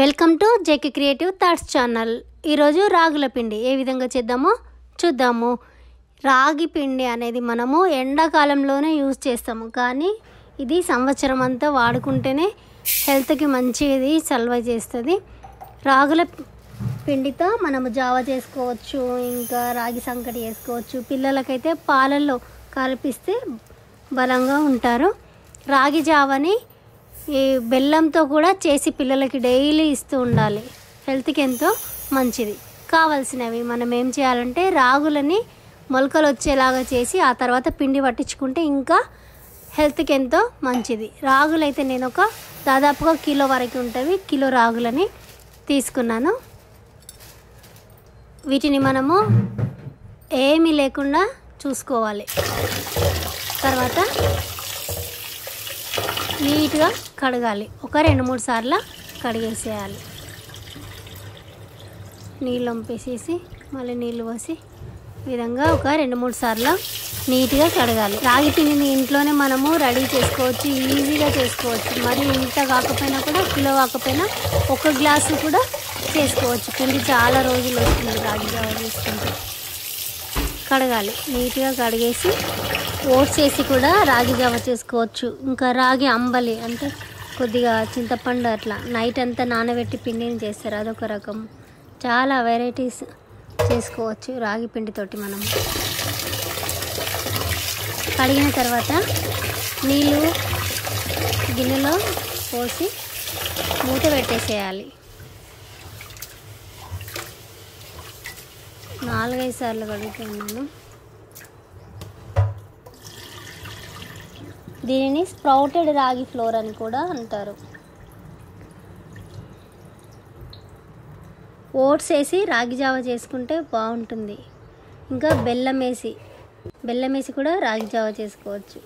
welcome to JK creative thoughts channel ఈరోజు రాగుల పిండి ఏ విధంగా చేద్దామో చూద్దాము రాగి పిండి అనేది మనము ఎండాకాలంలోనే యూజ్ చేస్తాము కానీ ఇది సంవత్సరం అంతా వాడుకుంటేనే హెల్త్కి మంచిది సల్వ చేస్తుంది రాగుల పిండితో మనము జావ చేసుకోవచ్చు ఇంకా రాగి సంకటి చేసుకోవచ్చు పిల్లలకైతే పాలల్లో కలిపిస్తే బలంగా ఉంటారు రాగి జావని ఈ బెల్లంతో కూడా చేసి పిల్లలకి డైలీ ఇస్తూ ఉండాలి హెల్త్కి ఎంతో మంచిది కావలసినవి మనం ఏం చేయాలంటే రాగులని మొలకలు వచ్చేలాగా చేసి ఆ తర్వాత పిండి పట్టించుకుంటే ఇంకా హెల్త్కి ఎంతో మంచిది రాగులు అయితే నేను ఒక దాదాపుగా కిలో వరకు ఉంటుంది కిలో రాగులని తీసుకున్నాను వీటిని మనము ఏమీ లేకుండా చూసుకోవాలి తర్వాత నీట్గా కడగాలి ఒక రెండు మూడు సార్లు కడిగేసేయాలి నీళ్ళు వంపేసేసి మళ్ళీ నీళ్ళు పోసి విధంగా ఒక రెండు మూడు సార్లు నీట్గా కడగాలి రాగి పిండిని ఇంట్లోనే మనము రెడీ చేసుకోవచ్చు ఈజీగా చేసుకోవచ్చు మరి ఇంత కాకపోయినా కూడా కిలో కాకపోయినా ఒక గ్లాసు కూడా చేసుకోవచ్చు పిండి చాలా రోజులు వస్తుంది రాగి జావ చేసుకుంటే కడగాలి నీట్గా కడిగేసి ఓట్స్ వేసి కూడా రాగి జమ చేసుకోవచ్చు ఇంకా రాగి అంబలి అంటే కొద్దిగా చింతపండు అట్లా నైట్ అంతా నానబెట్టి పిండిని చేస్తారు అదొక రకం చాలా వెరైటీస్ చేసుకోవచ్చు రాగి పిండితోటి మనం కడిగిన తర్వాత నీళ్ళు గిన్నెలో పోసి మూత పెట్టేసేయాలి నాలుగైదు సార్లు కడుగుతున్నాను దీనిని స్ప్రౌటెడ్ రాగి ఫ్లోర్ అని కూడా అంటారు ఓట్స్ వేసి రాగి జావ చేసుకుంటే బాగుంటుంది ఇంకా బెల్లం వేసి బెల్లం వేసి కూడా రాగి జావ చేసుకోవచ్చు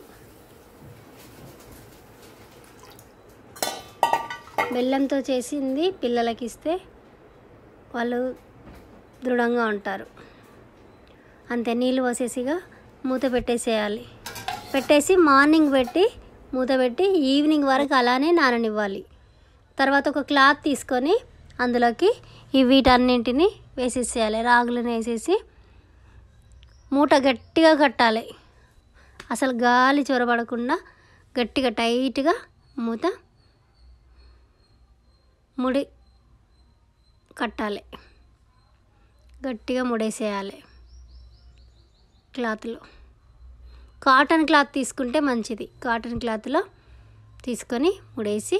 బెల్లంతో చేసింది పిల్లలకి ఇస్తే వాళ్ళు దృఢంగా ఉంటారు అంతే నీళ్ళు పోసేసిగా మూత పెట్టేసేయాలి పెట్టేసి మార్నింగ్ పెట్టి మూత పెట్టి ఈవినింగ్ వరకు అలానే నాననివ్వాలి తర్వాత ఒక క్లాత్ తీసుకొని అందులోకి ఈ వీటన్నింటిని వేసేసేయాలి రాగులను వేసేసి మూట గట్టిగా కట్టాలి అసలు గాలి చొరబడకుండా గట్టిగా టైట్గా మూత ముడి కట్టాలి గట్టిగా ముడేసేయాలి క్లాత్లో కాటన్ క్లాత్ తీసుకుంటే మంచిది కాటన్ క్లాత్లో తీసుకొని ముడేసి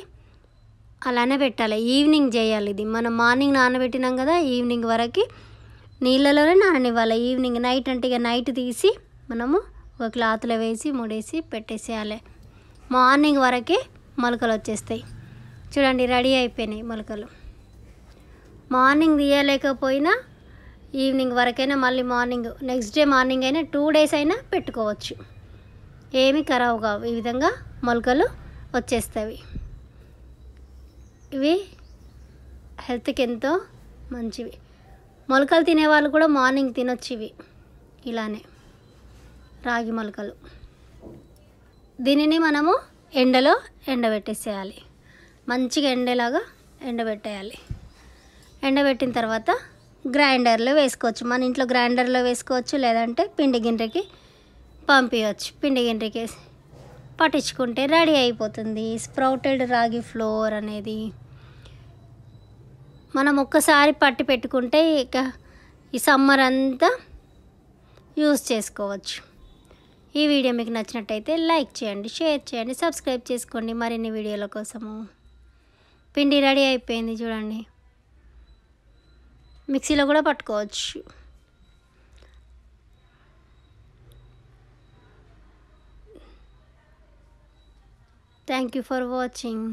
అలానే పెట్టాలి ఈవినింగ్ చేయాలి ఇది మనం మార్నింగ్ నానబెట్టినాం కదా ఈవినింగ్ వరకు నీళ్ళలోనే నాననివ్వాలి ఈవినింగ్ నైట్ అంటే ఇక నైట్ తీసి మనము ఒక క్లాత్లో వేసి ముడేసి పెట్టేసేయాలి మార్నింగ్ వరకే మొలకలు వచ్చేస్తాయి చూడండి రెడీ అయిపోయినాయి మొలకలు మార్నింగ్ తీయలేకపోయినా ఈవినింగ్ వరకైనా మళ్ళీ మార్నింగ్ నెక్స్ట్ డే మార్నింగ్ అయినా టూ డేస్ అయినా పెట్టుకోవచ్చు ఏమీ ఖరాబ్ కావు ఈ విధంగా మొలకలు వచ్చేస్తాయి ఇవి హెల్త్కి ఎంతో మంచివి మొలకలు తినేవాళ్ళు కూడా మార్నింగ్ తినొచ్చు ఇవి ఇలానే రాగి మొలకలు దీనిని మనము ఎండలో ఎండబెట్టేసేయాలి మంచిగా ఎండేలాగా ఎండబెట్టేయాలి ఎండబెట్టిన తర్వాత గ్రైండర్లో వేసుకోవచ్చు మన ఇంట్లో గ్రైండర్లో వేసుకోవచ్చు లేదంటే పిండి గిండ్రకి పంపించవచ్చు పిండి గిండ్రకి పట్టించుకుంటే రెడీ అయిపోతుంది స్ప్రౌటెడ్ రాగి ఫ్లోర్ అనేది మనం ఒక్కసారి పట్టి పెట్టుకుంటే ఇక ఈ సమ్మర్ అంతా యూస్ చేసుకోవచ్చు ఈ వీడియో మీకు నచ్చినట్టయితే లైక్ చేయండి షేర్ చేయండి సబ్స్క్రైబ్ చేసుకోండి మరిన్ని వీడియోల కోసము పిండి రెడీ అయిపోయింది చూడండి మిక్సీలో కూడా పట్టుకోవచ్చు థ్యాంక్ యూ ఫర్ వాచింగ్